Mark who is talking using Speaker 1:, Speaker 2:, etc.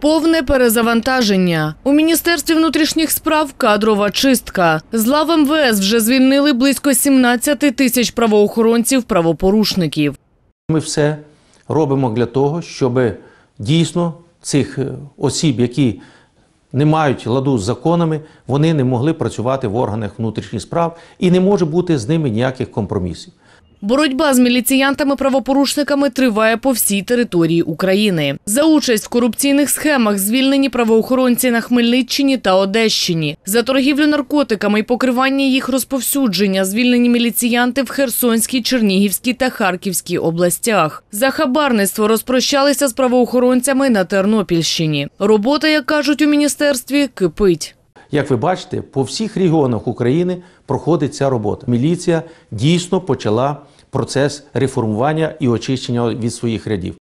Speaker 1: Повне перезавантаження у міністерстві внутрішніх справ кадрова чистка. З лав МВС вже звільнили близько 17 тисяч правоохоронців-правопорушників.
Speaker 2: Ми все робимо для того, щоб дійсно цих е, осіб, які не мають ладу з законами, вони не могли працювати в органах внутрішніх справ і не може бути з ними ніяких компромісів.
Speaker 1: Боротьба з міліціянтами-правопорушниками триває по всій території України. За участь в корупційних схемах звільнені правоохоронці на Хмельниччині та Одещині. За торгівлю наркотиками і покривання їх розповсюдження звільнені міліціянти в Херсонській, Чернігівській та Харківській областях. За хабарництво розпрощалися з правоохоронцями на Тернопільщині. Робота, як кажуть у міністерстві, кипить.
Speaker 2: Як ви бачите, по всіх регіонах України проходить ця робота. Міліція дійсно почала процес реформування і очищення від своїх рядів.